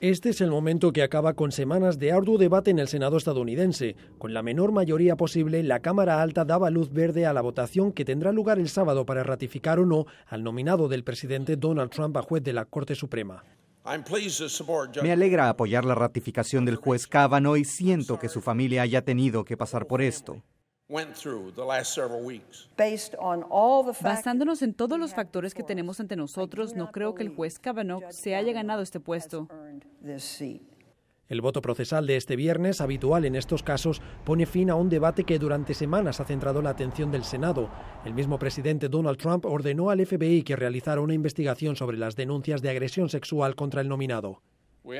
Este es el momento que acaba con semanas de arduo debate en el Senado estadounidense. Con la menor mayoría posible, la Cámara Alta daba luz verde a la votación que tendrá lugar el sábado para ratificar o no al nominado del presidente Donald Trump a juez de la Corte Suprema. Me alegra apoyar la ratificación del juez Kavanaugh y siento que su familia haya tenido que pasar por esto. Basándonos en todos los factores que tenemos ante nosotros, no creo que el juez Kavanaugh se haya ganado este puesto. El voto procesal de este viernes, habitual en estos casos, pone fin a un debate que durante semanas ha centrado la atención del Senado. El mismo presidente Donald Trump ordenó al FBI que realizara una investigación sobre las denuncias de agresión sexual contra el nominado.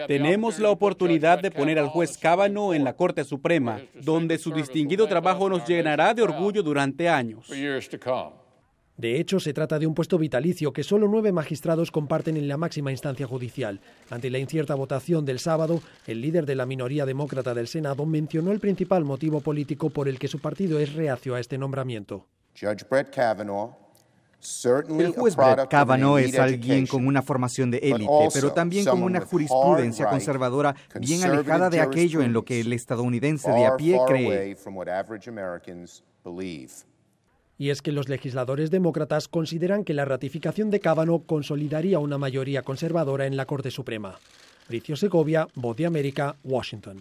Tenemos la oportunidad de poner al juez Kavanaugh en la Corte Suprema, donde su distinguido trabajo nos llenará de orgullo durante años. De hecho, se trata de un puesto vitalicio que solo nueve magistrados comparten en la máxima instancia judicial. Ante la incierta votación del sábado, el líder de la minoría demócrata del Senado mencionó el principal motivo político por el que su partido es reacio a este nombramiento. Brett Kavanaugh el juez Brett Kavanaugh es alguien con una formación de élite, pero también con una jurisprudencia conservadora bien alejada de aquello en lo que el estadounidense de a pie cree. Y es que los legisladores demócratas consideran que la ratificación de Kavanaugh consolidaría una mayoría conservadora en la Corte Suprema. Bricio Segovia, Voz de América, Washington.